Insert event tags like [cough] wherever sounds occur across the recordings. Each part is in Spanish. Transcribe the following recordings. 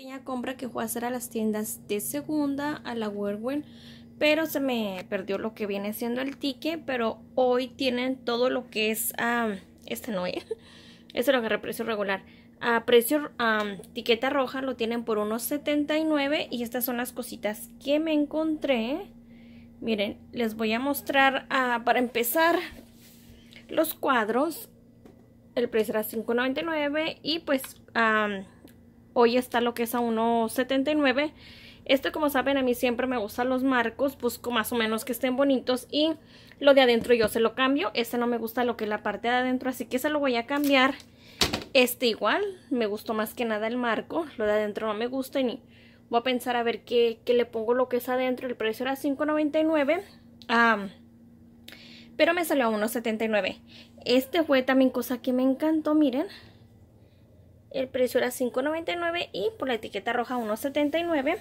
pequeña compra que fue a hacer a las tiendas de segunda, a la Whirlwind, pero se me perdió lo que viene siendo el ticket, pero hoy tienen todo lo que es, a este no es, ¿eh? [laughs] este lo agarré a precio regular, a precio A tiqueta roja lo tienen por unos 79 y estas son las cositas que me encontré. Miren, les voy a mostrar ah, para empezar los cuadros. El precio era 5.99 y pues Hoy está lo que es a 1.79. Este, como saben, a mí siempre me gustan los marcos. Busco pues, más o menos que estén bonitos. Y lo de adentro yo se lo cambio. Este no me gusta lo que es la parte de adentro, así que se lo voy a cambiar. Este igual, me gustó más que nada el marco. Lo de adentro no me gusta ni... Voy a pensar a ver qué, le pongo lo que es adentro. El precio era $5.99. ah, pero me salió a $1.79. Este fue también cosa que me encantó, miren. El precio era $5.99 y por la etiqueta roja $1.79.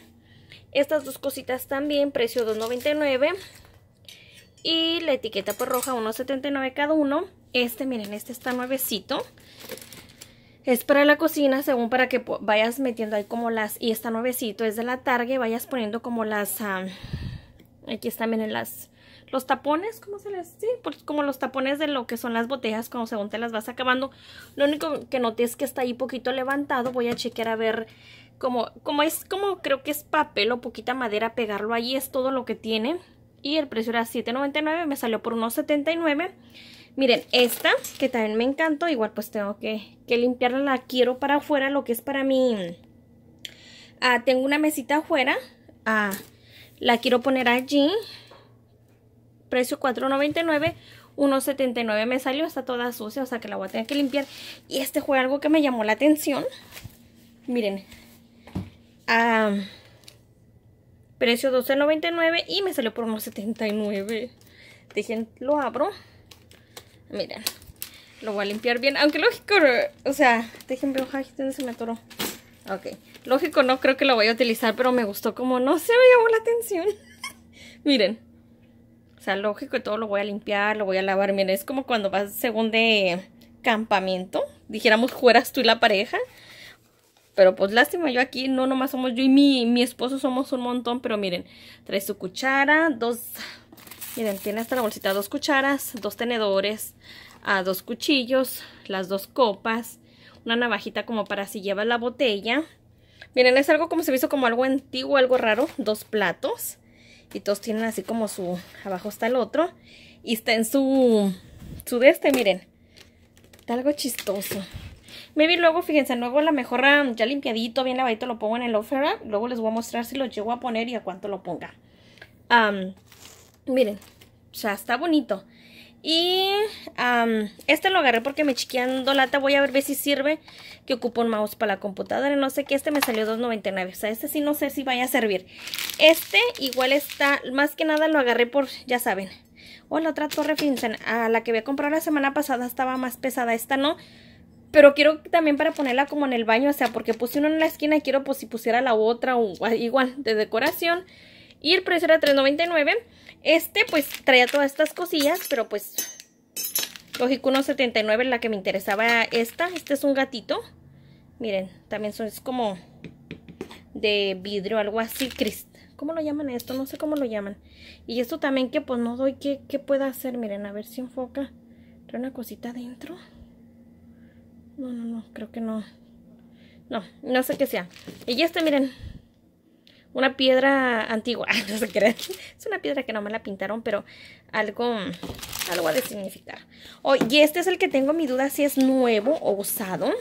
Estas dos cositas también, precio $2.99. Y la etiqueta por roja $1.79 cada uno. Este, miren, este está nuevecito. Es para la cocina, según para que vayas metiendo ahí como las... Y está nuevecito, es de la tarde, vayas poniendo como las... Aquí están, miren, las, los tapones, ¿cómo se les? Sí, pues como los tapones de lo que son las botellas, como según te las vas acabando. Lo único que noté es que está ahí poquito levantado. Voy a chequear a ver como, es, como creo que es papel o poquita madera, pegarlo ahí es todo lo que tiene. Y el precio era $7.99, me salió por unos $1.79. Miren, esta, que también me encantó, igual pues tengo que, que limpiarla, la quiero para afuera, lo que es para mí. Ah, tengo una mesita afuera. Ah, la quiero poner allí. Precio $4.99. 1.79 me salió, está toda sucia, o sea que la voy a tener que limpiar. Y este fue algo que me llamó la atención. Miren. Ah, precio 12.99 y me salió por 1.79. Dejen, lo abro. Miren. Lo voy a limpiar bien, aunque lógico, o sea, déjenme ver, ay, se me atoró. Ok. Lógico, no creo que lo voy a utilizar, pero me gustó como no se me llamó la atención. [laughs] Miren. O sea, lógico, todo lo voy a limpiar, lo voy a lavar. Miren, es como cuando vas según de campamento. Dijéramos, fueras tú y la pareja. Pero pues lástima, yo aquí no nomás somos yo y mi, mi esposo somos un montón. Pero miren, trae su cuchara, dos... Miren, tiene hasta la bolsita dos cucharas, dos tenedores, a ah, dos cuchillos, las dos copas, una navajita como para si lleva la botella. Miren, es algo como se hizo como algo antiguo, algo raro. Dos platos. Y todos tienen así como su... Abajo está el otro. Y está en su... Su de este, miren. Está algo chistoso. Maybe luego, fíjense, luego la mejora ah, ya limpiadito, bien lavadito, lo pongo en el offer ah, Luego les voy a mostrar si lo llevo a poner y a cuánto lo ponga. miren, ya está bonito. Y este lo agarré porque me chiqueando lata. Voy a ver si sirve que ocupo un mouse para la computadora. No sé qué. Este me salió $2.99. O sea, este sí no sé si vaya a servir. Este igual está... Más que nada lo agarré por... Ya saben. O la otra torre, A la que voy a comprar la semana pasada estaba más pesada. Esta no. Pero quiero también para ponerla como en el baño. O sea, porque puse uno en la esquina y quiero pues si pusiera la otra. igual, de decoración. Y el precio era $3.99. Este pues traía todas estas cosillas, pero pues lógico 1.79 la que me interesaba esta. Este es un gatito. Miren, también son, es como de vidrio, algo así, ¿Cómo lo llaman esto? No sé cómo lo llaman. Y esto también que pues no doy qué, qué pueda hacer. Miren, a ver si enfoca. ¿Trae una cosita adentro? No, no, no, creo que no. No, no sé qué sea. Y este, miren, una piedra antigua, [laughs] no sé qué es una piedra que no me la pintaron, pero algo, algo ha de significar. y este es el que tengo mi duda si es nuevo o usado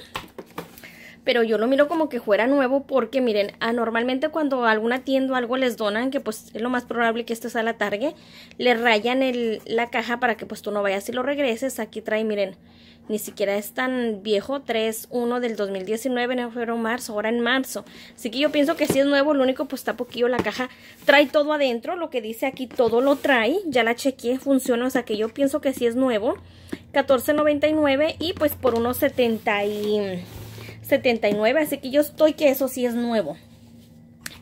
pero yo lo miro como que fuera nuevo porque miren, ah, normalmente cuando alguna tienda o algo les donan, que pues es lo más probable que esto sea la tarde le rayan el, la caja para que pues tú no vayas y lo regreses. Aquí trae, miren, ni siquiera es tan viejo, 3-1 del 2019, en febrero, marzo, ahora en marzo. Así que yo pienso que si es nuevo, lo único pues está poquillo, la caja trae todo adentro, lo que dice aquí todo lo trae, ya la chequeé, funciona, o sea que yo pienso que si es nuevo, 14.99 y pues por unos 70 y... 79, así que yo estoy que eso sí es nuevo.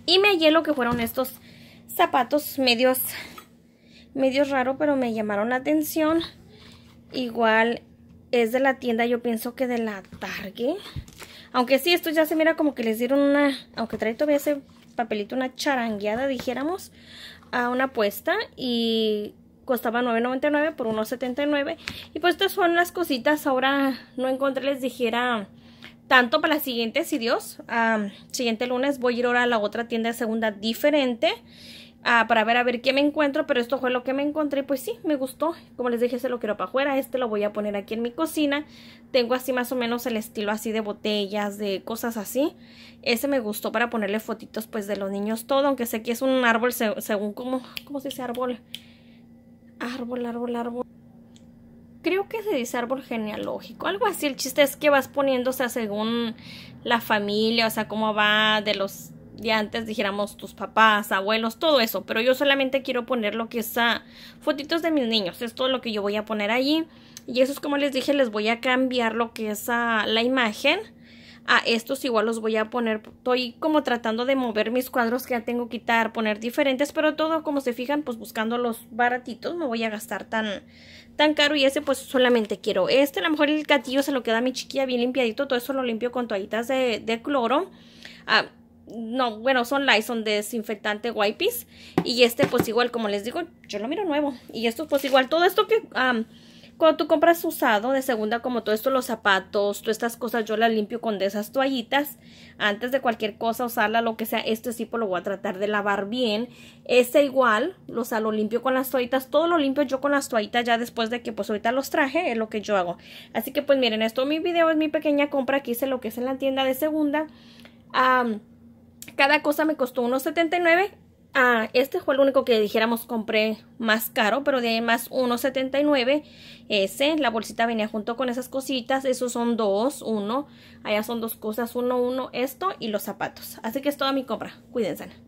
Y me hallé lo que fueron estos zapatos medios, medios raro, pero me llamaron la atención. Igual es de la tienda, yo pienso que de la Target. Aunque sí, esto ya se mira como que les dieron una, aunque trae todavía ese papelito, una charangueada, dijéramos, a una apuesta y costaba 9.99 por 1.79 y pues estas son las cositas ahora no encontré les dijera tanto para la siguiente, si Dios, siguiente lunes voy a ir ahora a la otra tienda de segunda diferente ah, para ver a ver qué me encuentro, pero esto fue lo que me encontré, pues sí, me gustó, como les dije, se lo quiero para afuera, este lo voy a poner aquí en mi cocina, tengo así más o menos el estilo así de botellas, de cosas así, ese me gustó para ponerle fotitos pues de los niños todo, aunque sé que es un árbol según como, ¿cómo se dice árbol? Árbol, árbol, árbol creo que se dice árbol genealógico, algo así. El chiste es que vas poniendo, o sea, según la familia, o sea, cómo va de los de antes, dijéramos tus papás, abuelos, todo eso. Pero yo solamente quiero poner lo que es a fotitos de mis niños. Es todo lo que yo voy a poner allí. Y eso es como les dije, les voy a cambiar lo que es a la imagen a estos igual los voy a poner, estoy como tratando de mover mis cuadros que ya tengo que quitar, poner diferentes, pero todo como se fijan pues buscando los baratitos no voy a gastar tan, tan caro y ese pues solamente quiero este, a lo mejor el gatillo se lo queda a mi chiquilla bien limpiadito, todo eso lo limpio con toallitas de, cloro. Ah, no, bueno, son Lysol desinfectante wipes. Y este, pues igual, como les digo, yo lo miro nuevo. Y esto, pues igual, todo esto que cuando tú compras usado de segunda, como todo esto, los zapatos, todas estas cosas, yo las limpio con de esas toallitas. Antes de cualquier cosa, usarla, lo que sea, este tipo lo voy a tratar de lavar bien. Ese igual, o sea, lo limpio con las toallitas. Todo lo limpio yo con las toallitas ya después de que, pues, ahorita los traje, es lo que yo hago. Así que, pues, miren, esto mi video es mi pequeña compra que hice lo que es en la tienda de segunda. cada cosa me costó unos nueve. Ah, este fue el único que dijéramos compré más caro, pero de más 1.79. Ese, la bolsita venía junto con esas cositas. Esos son dos, uno. Allá son dos cosas, uno, uno, esto y los zapatos. Así que es toda mi compra. Cuídense.